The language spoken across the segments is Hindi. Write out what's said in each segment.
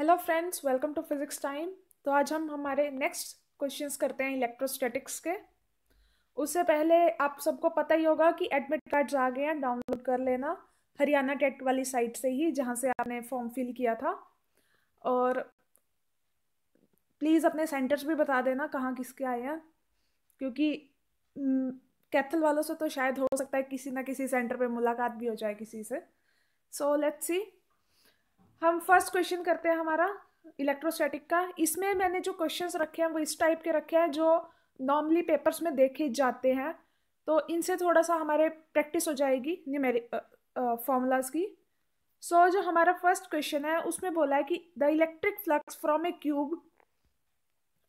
Hello friends welcome to physics time तो आज हम हमारे नेक्स्ट क्वेश्चंस करते हैं इलेक्ट्रोस्टैटिक्स के उससे पहले आप सबको पता ही होगा कि एडमिट कार्ड्स आ गए हैं डाउनलोड कर लेना हरियाणा टेट वाली साइट से ही जहाँ से आपने फॉर्म फिल किया था और प्लीज़ अपने सेंटर्स भी बता देना कहाँ किसके आए हैं क्योंकि कैथल हम्म, वालों से तो शायद हो सकता है किसी ना किसी सेंटर पर मुलाकात भी हो जाए किसी से सो लेट्स सी हम फर्स्ट क्वेश्चन करते हैं हमारा इलेक्ट्रोस्टैटिक का इसमें मैंने जो क्वेश्चंस रखे हैं वो इस टाइप के रखे हैं जो नॉर्मली पेपर्स में देखे जाते हैं तो इनसे थोड़ा सा हमारे प्रैक्टिस हो जाएगी न्यूमेरिक फॉर्मूलाज की सो so, जो हमारा फर्स्ट क्वेश्चन है उसमें बोला है कि the electric flux from a cube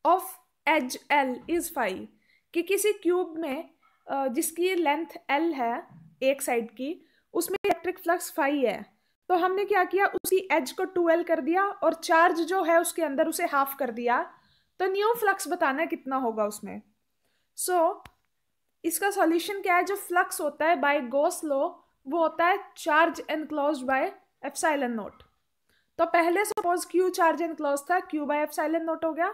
of edge L is phi कि किसी क्यूब में जिसकी लेंथ एल है एक साइड की उसमें इलेक्ट्रिक फ्लक्स फाइव है तो हमने क्या किया उसी एज को ट्वेल्व कर दिया और चार्ज जो है उसके अंदर उसे हाफ कर दिया तो न्यू फ्लक्स बताना कितना होगा उसमें सो so, इसका सॉल्यूशन क्या है जो फ्लक्स होता है बाय गोस लो वो होता है charge enclose by epsilon naught तो पहले सपोज क्यू चार्ज एनक्लोज था क्यू बाय साइलन नोट हो गया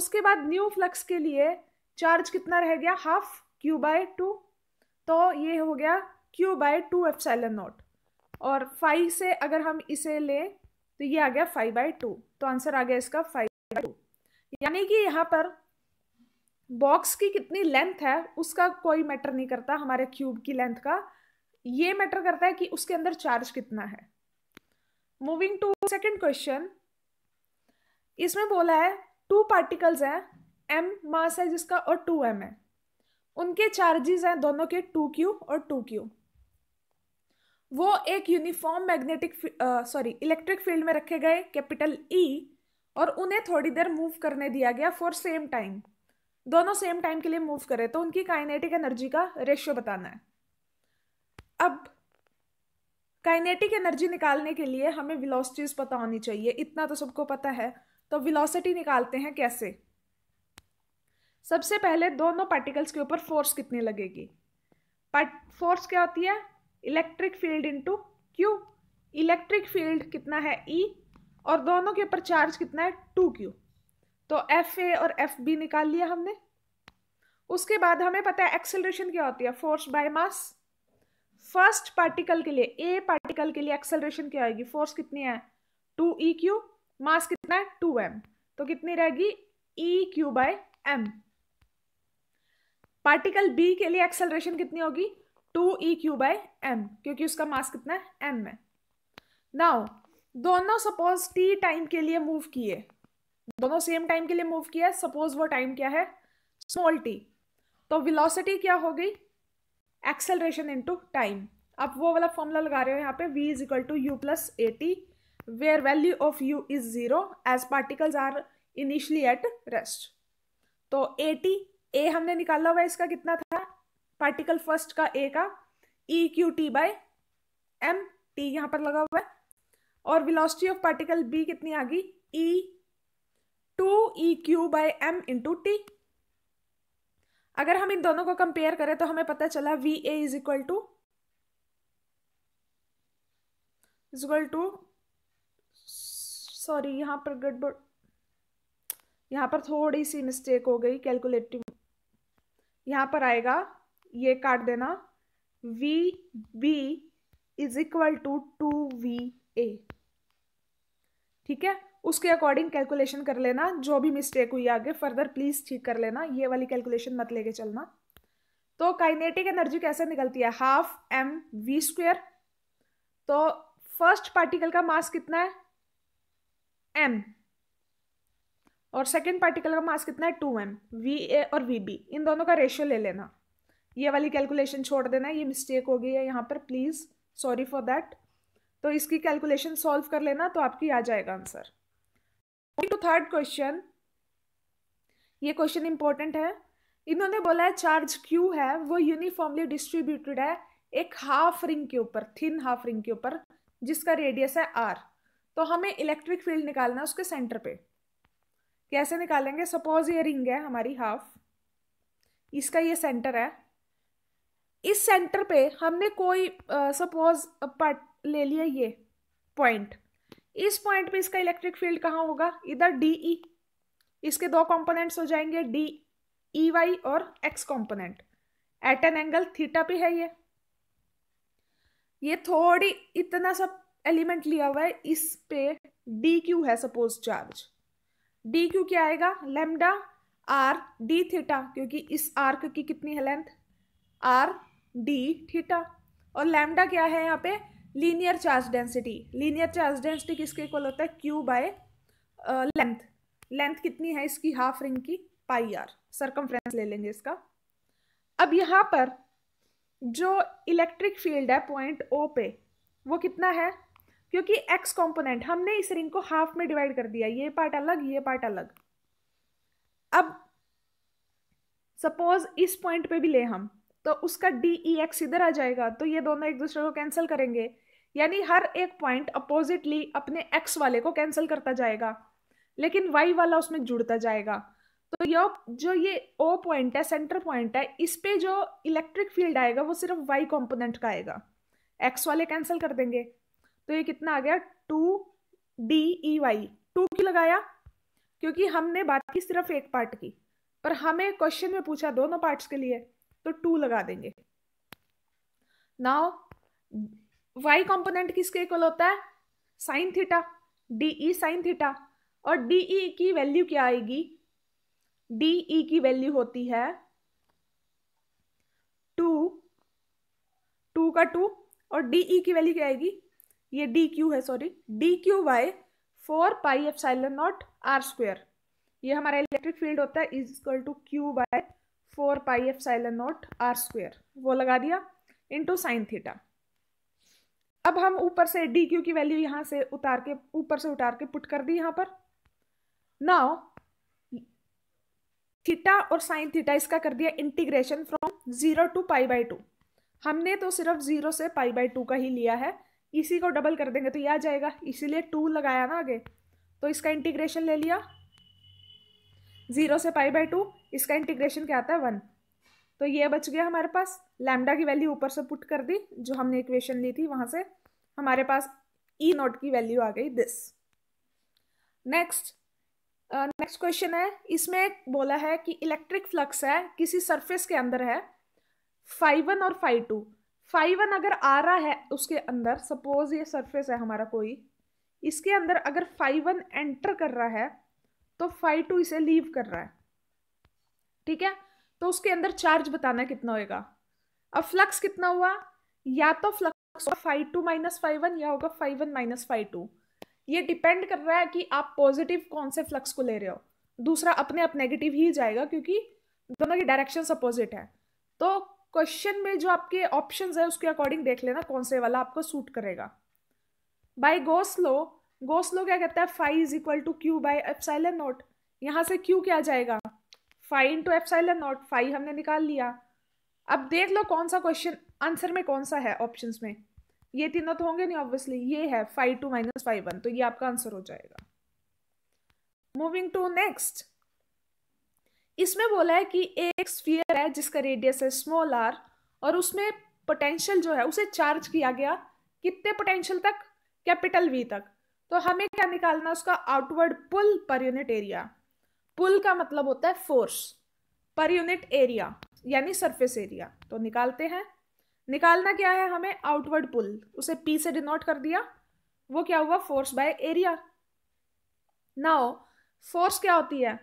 उसके बाद न्यू फ्लक्स के लिए चार्ज कितना रह गया हाफ क्यू बाय टू तो ये हो गया Q by two epsilon naught और फाइव से अगर हम इसे लें तो ये आ गया फाइव बाई टू तो आंसर आ गया इसका फाइव बाई टू यानी कि यहाँ पर बॉक्स की कितनी लेंथ है उसका कोई मैटर नहीं करता हमारे क्यूब की लेंथ का ये मैटर करता है कि उसके अंदर चार्ज कितना है मूविंग टू सेकेंड क्वेश्चन इसमें बोला है टू पार्टिकल्स हैं एम मास है जिसका और टू एम है उनके चार्जेस हैं दोनों के टू क्यू और टू क्यू वो एक uniform magnetic sorry electric field में रखे गए कैपिटल ई e, और उन्हें थोड़ी देर मूव करने दिया गया फॉर सेम टाइम दोनों सेम टाइम के लिए मूव करें तो उनकी काइनेटिक एनर्जी का रेशियो बताना है अब काइनेटिक एनर्जी निकालने के लिए हमें विलोसिटीज पता होनी चाहिए इतना तो सबको पता है तो विलोसिटी निकालते हैं कैसे सबसे पहले दोनों पार्टिकल्स के ऊपर फोर्स कितनी लगेगी फोर्स क्या होती है electric field into Q electric field कितना है ई e, और दोनों के ऊपर चार्ज कितना है टू क्यू तो एफ ए और एफ बी निकाल लिया हमने उसके बाद हमें पता है एक्सेलरेशन क्या होती है force by mass first particle के लिए ए पार्टिकल के लिए एक्सेलरेशन क्या होगी फोर्स कितनी है टू ई क्यू मास कितना है टू एम तो कितनी रहेगी E Q by M particle B के लिए एक्सेलरेशन कितनी होगी two E Q by M क्योंकि उसका मास कितना है एम है नाउ दोनों सपोज टी टाइम के लिए मूव किए दोनों सेम टाइम के लिए मूव किया है सपोज वो टाइम क्या है स्मॉल टी तो विलोसिटी क्या हो गई एक्सेलरेशन इनटू टाइम आप वो वाला फॉर्मूला लगा रहे हो यहाँ पे v is equal to you plus A T where value of u is zero as particles are initially at rest तो ए टी ए हमने निकाला हुआ इसका कितना था पार्टिकल फर्स्ट का ए का E Q T by M T यहाँ पर लगा हुआ है और वेलोसिटी ऑफ पार्टिकल बी कितनी आ गई E two E Q by M into T अगर हम इन दोनों को कंपेयर करें तो हमें पता चला V A is equal to is equal to sorry यहाँ पर गड़बड़ यहाँ पर थोड़ी सी मिस्टेक हो गई कैलकुलेटिव यहाँ पर आएगा ये काट देना V B is equal to two V A ठीक है उसके अकॉर्डिंग कैलकुलेशन कर लेना जो भी मिस्टेक हुई आगे फर्दर प्लीज़ ठीक कर लेना ये वाली कैलकुलेशन मत लेके चलना तो काइनेटिक एनर्जी कैसे निकलती है हाफ एम वी स्क्वेयर तो फर्स्ट पार्टिकल का मास कितना है एम और सेकेंड पार्टिकल का मास कितना है टू एम वी ए और वी बी इन दोनों का रेशियो ले लेना ये वाली कैलकुलेशन छोड़ देना ये मिस्टेक हो गई है यहाँ पर प्लीज़ सॉरी फॉर दैट तो इसकी कैलकुलेशन सॉल्व कर लेना तो आपकी आ जाएगा आंसर टू थर्ड क्वेश्चन ये क्वेश्चन इंपॉर्टेंट है इन्होंने बोला है चार्ज क्यू है वो यूनिफॉर्मली डिस्ट्रीब्यूटेड है एक हाफ रिंग के ऊपर थिन हाफ रिंग के ऊपर जिसका रेडियस है आर तो हमें इलेक्ट्रिक फील्ड निकालना है उसके सेंटर पे कैसे निकालेंगे सपोज ये रिंग है हमारी हाफ इसका ये सेंटर है इस सेंटर पे हमने कोई सपोज पट ले लिया ये पॉइंट इस पॉइंट पे इसका इलेक्ट्रिक फील्ड कहाँ होगा इधर डी ई e. इसके दो कंपोनेंट्स हो जाएंगे डी ई वाई और X component at an angle theta पे है ये ये थोड़ी इतना सब एलिमेंट लिया हुआ है इस पे डी क्यू है सपोज चार्ज डी क्यू क्या आएगा लेमडा आर डी थीटा क्योंकि इस आर्क की कितनी है लेंथ आर डी थीटा और लैमडा क्या है यहाँ पे linear charge density linear charge density किसके इक्वल होता है क्यू बाय लेंथ लेंथ कितनी है इसकी हाफ रिंग की पाई आर सरकमफ्रेंस ले लेंगे इसका अब यहाँ पर जो इलेक्ट्रिक फील्ड है पॉइंट ओ पे वो कितना है क्योंकि एक्स कंपोनेंट हमने इस रिंग को हाफ में डिवाइड कर दिया ये पार्ट अलग ये पार्ट अलग अब सपोज इस पॉइंट पे भी ले हम तो उसका डी ई एक्स इधर आ जाएगा तो ये दोनों एक दूसरे को कैंसिल करेंगे यानी हर एक पॉइंट अपोजिटली अपने एक्स वाले को कैंसिल करता जाएगा लेकिन वाई वाला उसमें जुड़ता जाएगा तो ये जो ये ओ पॉइंट है सेंटर पॉइंट है इस पे जो इलेक्ट्रिक फील्ड आएगा वो सिर्फ वाई कॉम्पोनेंट का आएगा एक्स वाले कैंसिल कर देंगे तो ये कितना आ गया two D E Y two क्यों लगाया क्योंकि हमने बात की सिर्फ एक पार्ट की पर हमें क्वेश्चन में पूछा दोनों पार्ट्स के लिए तो टू लगा देंगे नाउ वाई कॉम्पोनेंट किसके इक्वल होता है sine theta D E sine theta और डी ई की वैल्यू क्या आएगी डी ई की वैल्यू होती है टू टू का टू और डी ई की वैल्यू क्या आएगी ये डी क्यू है sorry D Q by four pi epsilon naught R square ये हमारा इलेक्ट्रिक फील्ड होता है is equal to Q by four pi epsilon naught R square वो लगा दिया इंटू साइन थीटा अब हम ऊपर से डी क्यू की वैल्यू यहाँ से उतार के ऊपर से उतार के पुट कर दी यहाँ पर नाउ थीटा और साइन थीटा इसका कर दिया integration from zero to pi by two हमने तो सिर्फ जीरो से पाई बाई टू का ही लिया है इसी को डबल कर देंगे तो यह आ जाएगा इसीलिए टू लगाया ना आगे तो इसका इंटीग्रेशन ले लिया ज़ीरो से पाई बाई टू इसका इंटीग्रेशन क्या आता है वन तो ये बच गया हमारे पास लैमडा की वैल्यू ऊपर से पुट कर दी जो हमने इक्वेशन ली थी वहाँ से हमारे पास ई e नोट की वैल्यू आ गई दिस नेक्स्ट नेक्स्ट क्वेश्चन है इसमें बोला है कि इलेक्ट्रिक फ्लक्स है किसी सरफेस के अंदर है फाइव वन और फाइव टू फाइव वन अगर आ रहा है उसके अंदर सपोज ये सरफेस है हमारा कोई इसके अंदर अगर फाइव वन एंटर कर रहा है तो फाइव टू इसे लीव कर रहा है ठीक है तो उसके अंदर चार्ज बताना कितना होएगा अब फ्लक्स कितना हुआ या तो फ्लक्स होगा phi two minus phi one या होगा phi one minus phi two ये डिपेंड कर रहा है कि आप पॉजिटिव कौन से फ्लक्स को ले रहे हो दूसरा अपने आप नेगेटिव ही जाएगा क्योंकि दोनों की डायरेक्शन अपोजिट है तो क्वेश्चन में जो आपके ऑप्शन है उसके अकॉर्डिंग देख लेना कौन से वाला आपको सूट करेगा बाई गो स्लो गोस लो क्या कहता है phi is equal to Q by epsilon naught यहाँ से क्यू क्या जाएगा phi into epsilon naught phi हमने निकाल लिया अब देख लो कौन सा क्वेश्चन आंसर में कौन सा है ऑप्शन में ये तीनों तो होंगे नहीं ऑब्वियसली ये है phi two minus phi one तो ये आपका आंसर हो जाएगा मूविंग टू नेक्स्ट इसमें बोला है कि एक स्फीयर है जिसका रेडियस है स्मॉल आर और उसमें पोटेंशियल जो है उसे चार्ज किया गया कितने पोटेंशियल तक कैपिटल वी तक तो हमें क्या निकालना उसका आउटवर्ड पुल पर यूनिट एरिया पुल का मतलब होता है फोर्स पर यूनिट एरिया यानी सरफेस एरिया तो निकालते हैं निकालना क्या है हमें आउटवर्ड पुल उसे पी से डिनोट कर दिया वो क्या हुआ force by area now force क्या होती है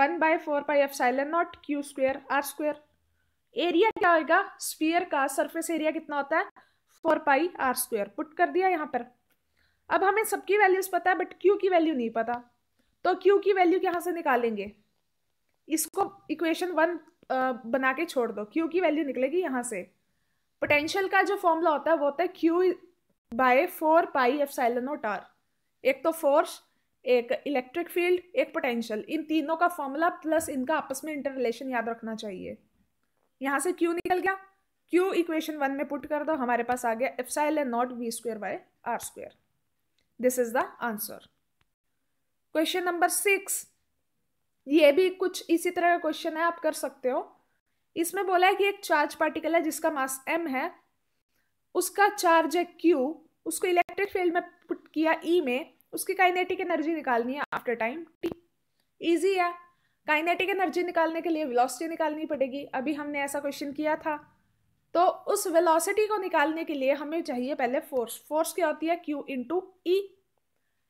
one by four pi epsilon naught Q square R square area क्या होगा स्फीयर का सरफेस एरिया कितना होता है four pi R square put कर दिया यहाँ पर अब हमें सबकी वैल्यूज पता है बट क्यू की वैल्यू नहीं पता तो क्यू की वैल्यू कहाँ से निकालेंगे इसको इक्वेशन वन बना के छोड़ दो क्यू की वैल्यू निकलेगी यहाँ से पोटेंशियल का जो फॉर्मूला होता है वो होता है Q by four pi epsilon naught R एक तो फोर्स एक इलेक्ट्रिक फील्ड एक पोटेंशियल इन तीनों का फॉर्मूला प्लस इनका आपस में इंटर रिलेशन याद रखना चाहिए यहाँ से क्यू निकल गया क्यू इक्वेशन वन में पुट कर दो हमारे पास आ गया epsilon naught v square by r square this is the answer question number six ये भी कुछ इसी तरह का क्वेश्चन है आप कर सकते हो इसमें बोला है कि एक चार्ज पार्टिकल है जिसका मास एम है उसका चार्ज है क्यू उसको इलेक्ट्रिक फील्ड में पुट किया e में उसकी काइनेटिक एनर्जी निकालनी है आफ्टर टाइम टी इजी है काइनेटिक एनर्जी निकालने के लिए वेलोसिटी निकालनी पड़ेगी अभी हमने ऐसा क्वेश्चन किया था तो उस वेलोसिटी को निकालने के लिए हमें चाहिए पहले फोर्स फोर्स क्या होती है क्यू इन टू ई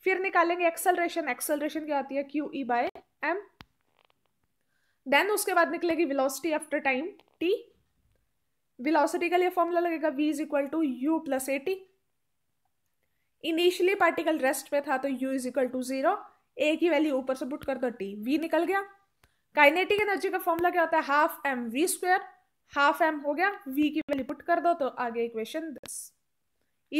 फिर निकालेंगे एक्सेलरेशन एक्सेलरेशन क्या होती है q e by m then उसके बाद निकलेगी velocity after time t velocity के लिए फॉर्मूला लगेगा v is equal to you plus A t initially particle rest पे था तो u is equal to zero a की वैल्यू ऊपर से पुट कर दो टी वी निकल गया काइनेटिक एनर्जी का फॉर्मूला क्या होता है half M v square half m हो गया वी की वैल्यू पुट कर दो तो आगे इक्वेशन दस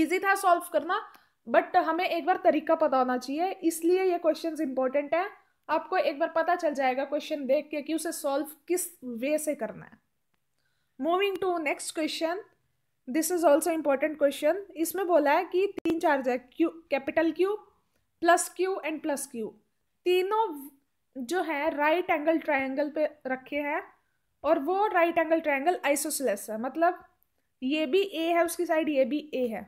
इजी था सॉल्व करना बट हमें एक बार तरीका पता होना चाहिए इसलिए ये क्वेश्चन इंपॉर्टेंट है आपको एक बार पता चल जाएगा क्वेश्चन देख के कि उसे सॉल्व किस वे से करना है moving to next question this is also important question इसमें बोला है कि तीन चार्ज है q capital q plus q and plus q तीनों जो है राइट एंगल ट्राइंगल पे रखे हैं और वो राइट एंगल ट्रायंगल आइसोसिलस है मतलब ये भी ए है उसकी साइड ये भी ए है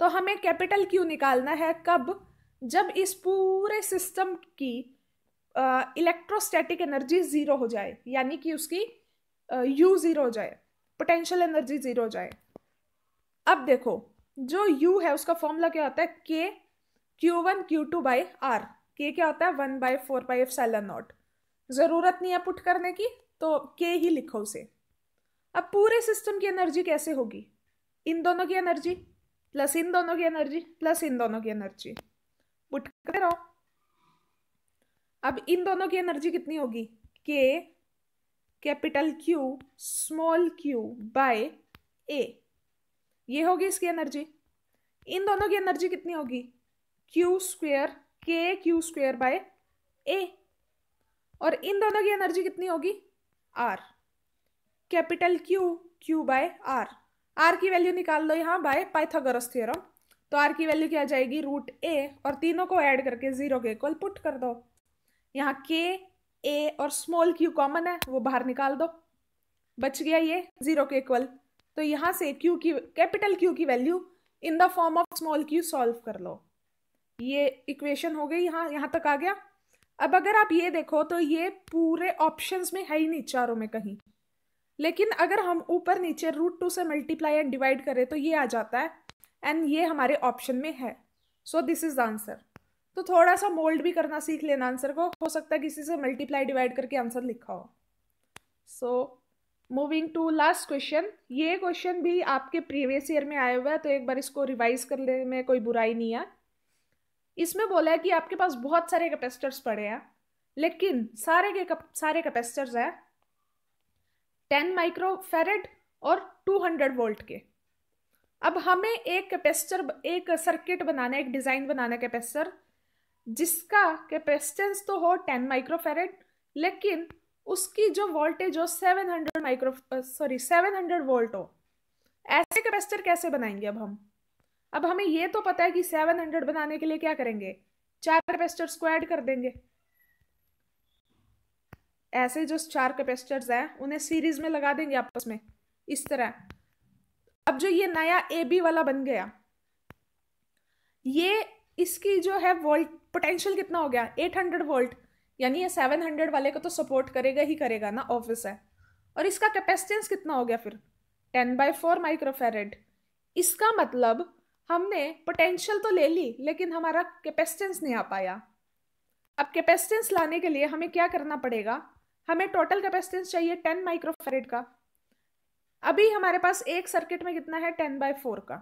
तो हमें कैपिटल क्यू निकालना है कब जब इस पूरे सिस्टम की इलेक्ट्रोस्टैटिक एनर्जी ज़ीरो हो जाए यानी कि उसकी यू ज़ीरो हो जाए पोटेंशियल एनर्जी ज़ीरो हो जाए अब देखो जो यू है उसका फॉर्मूला क्या होता है k q one q two by r k क्या होता है one by four by epsilon naught ज़रूरत नहीं है पुट करने की तो के ही लिखो उसे अब पूरे सिस्टम की एनर्जी कैसे होगी इन दोनों की एनर्जी प्लस इन दोनों की एनर्जी प्लस इन दोनों की एनर्जी पुट करते रहो अब इन दोनों की एनर्जी कितनी होगी k capital q small q by a ये होगी इसकी एनर्जी इन दोनों की एनर्जी कितनी होगी q square k q square by a और इन दोनों की एनर्जी कितनी होगी r capital q q by r r की वैल्यू निकाल लो यहाँ बाय पाइथागोरस थ्योरम तो आर की वैल्यू क्या जाएगी रूट ए और तीनों को ऐड करके जीरो के इक्वल पुट कर दो यहाँ के ए और स्मॉल क्यू कॉमन है वो बाहर निकाल दो बच गया ये जीरो के इक्वल तो यहाँ से क्यू की कैपिटल क्यू की value in the form of small q solve कर लो ये इक्वेशन हो गई यहाँ यहाँ तक आ गया अब अगर आप ये देखो तो ये पूरे ऑप्शंस में है ही नहीं चारों में कहीं लेकिन अगर हम ऊपर नीचे रूट टू से मल्टीप्लाई एंड डिवाइड करें तो ये आ जाता है एंड ये हमारे ऑप्शन में है सो दिस इज आंसर तो थोड़ा सा मोल्ड भी करना सीख लेना आंसर को हो सकता है किसी से मल्टीप्लाई डिवाइड करके आंसर लिखा हो so moving to last question ये क्वेश्चन भी आपके प्रीवियस ईयर में आया हुआ है तो एक बार इसको रिवाइज करने में कोई बुराई नहीं है इसमें बोला है कि आपके पास बहुत सारे कैपेसिटर्स पड़े हैं लेकिन सारे के कप, सारे कैपेसिटर्स हैं टेन माइक्रोफेरेड और टू हंड्रेड वोल्ट के अब हमें एक कैपेसिटर एक सर्किट बनाना है एक डिज़ाइन बनाना है कैपेसिटर जिसका कैपेसिटेंस तो हो टेन माइक्रोफेरेड लेकिन उसकी जो वोल्टेज हो seven hundred micro sorry seven hundred volt हो ऐसे कैपेसिटर कैसे बनाएंगे अब हम अब हमें ये तो पता है कि सेवन हंड्रेड बनाने के लिए क्या करेंगे चार कैपेसिटर्स को ऐड कर देंगे ऐसे जो चार कैपेसिटर्स हैं उन्हें सीरीज में लगा देंगे आपस में इस तरह अब जो ये नया ए बी वाला बन गया ये इसकी जो है वोल्ट पोटेंशियल कितना हो गया एट हंड्रेड वोल्ट यानी ये हंड्रेड वाले को तो सपोर्ट करेगा ही करेगा ना ऑफिस है और इसका कैपेसिटेंस कितना हो गया फिर टेन बाई फोर माइक्रोफेरेड इसका मतलब हमने पोटेंशियल तो ले ली लेकिन हमारा कैपेसिटेंस नहीं आ पाया अब कैपेसिटेंस लाने के लिए हमें क्या करना पड़ेगा हमें टोटल कैपेसिटेंस चाहिए टेन माइक्रोफेरेड का अभी हमारे पास एक सर्किट में कितना है टेन बाय फोर का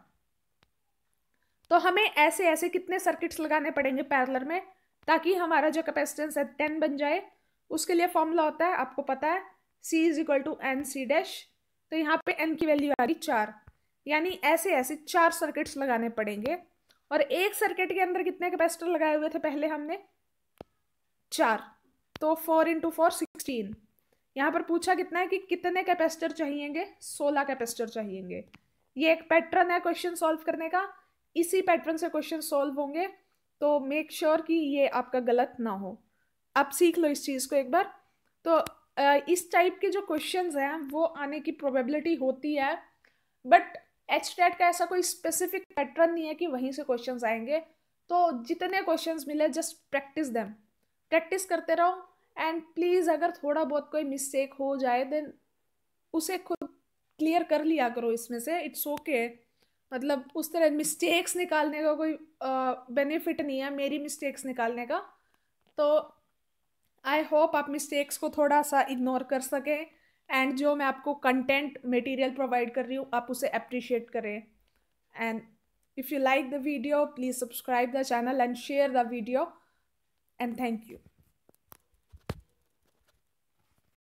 तो हमें ऐसे ऐसे कितने सर्किट्स लगाने पड़ेंगे पैरलर में ताकि हमारा जो कैपेसिटेंस है टेन बन जाए उसके लिए फॉर्मूला होता है आपको पता है c is equal to n c dash तो यहाँ पे एन की वैल्यू आ रही चार यानी ऐसे ऐसे चार सर्किट्स लगाने पड़ेंगे और एक सर्किट के अंदर कितने कैपेसिटर लगाए हुए थे पहले हमने चार तो फोर इंटू फोर सिक्सटीन यहाँ पर पूछा कितना है कि कितने कैपेसिटर चाहिएंगे सोलह कैपेसिटर चाहिएंगे ये एक पैटर्न है क्वेश्चन सॉल्व करने का इसी पैटर्न से क्वेश्चन सॉल्व होंगे तो मेक श्योर sure कि ये आपका गलत ना हो आप सीख लो इस चीज़ को एक बार तो इस टाइप के जो क्वेश्चंस हैं वो आने की प्रोबेबिलिटी होती है बट एच टेट का ऐसा कोई स्पेसिफिक पैटर्न नहीं है कि वहीं से क्वेश्चंस आएंगे तो जितने क्वेश्चंस मिले जस्ट प्रैक्टिस देम प्रैक्टिस करते रहो एंड प्लीज़ अगर थोड़ा बहुत कोई मिस्टेक हो जाए देन उसे खुद क्लियर कर लिया करो इसमें से इट्स ओके okay. मतलब उस तरह मिस्टेक्स निकालने का कोई बेनिफिट uh, नहीं है मेरी मिस्टेक्स निकालने का तो आई होप आप मिस्टेक्स को थोड़ा सा इग्नोर कर सकें एंड जो मैं आपको कंटेंट मटेरियल प्रोवाइड कर रही हूँ आप उसे अप्रिशिएट करें and if you like the video please subscribe the channel and share the video and thank you